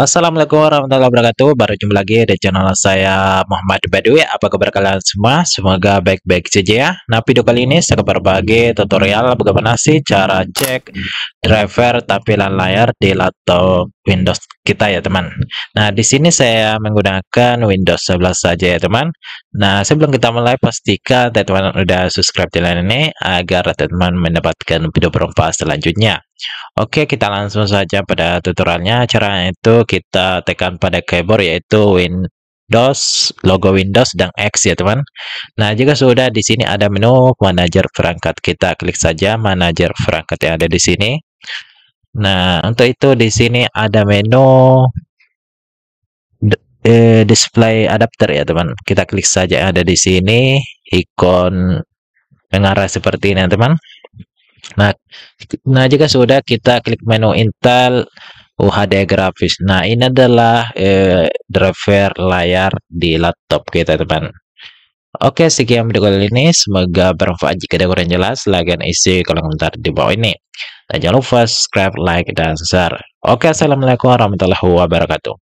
Assalamualaikum warahmatullahi wabarakatuh Baru jumpa lagi di channel saya Muhammad Badui Apa kabar kalian semua? Semoga baik-baik saja ya Nah video kali ini saya akan berbagi tutorial Bagaimana sih cara cek driver tampilan layar di laptop Windows kita ya teman Nah di sini saya menggunakan Windows 11 saja ya teman Nah sebelum kita mulai pastikan teman-teman sudah subscribe channel ini Agar teman-teman mendapatkan video bermanfaat selanjutnya Oke, kita langsung saja pada tutorialnya. Caranya itu kita tekan pada keyboard yaitu Windows, logo Windows dan X ya, teman. Nah, jika sudah di sini ada menu manajer perangkat. Kita klik saja manajer perangkat yang ada di sini. Nah, untuk itu di sini ada menu eh, display adapter ya, teman. Kita klik saja ada di sini ikon mengarah seperti ini, ya, teman. Nah, nah jika sudah kita klik menu intel UHD grafis. Nah, ini adalah eh, driver layar di laptop kita, teman. Oke, sekian video kali ini. Semoga bermanfaat. Jika ada kurang jelas, lagian isi kolom komentar di bawah ini. Dan jangan lupa subscribe, like, dan share. Oke, Assalamualaikum warahmatullahi wabarakatuh.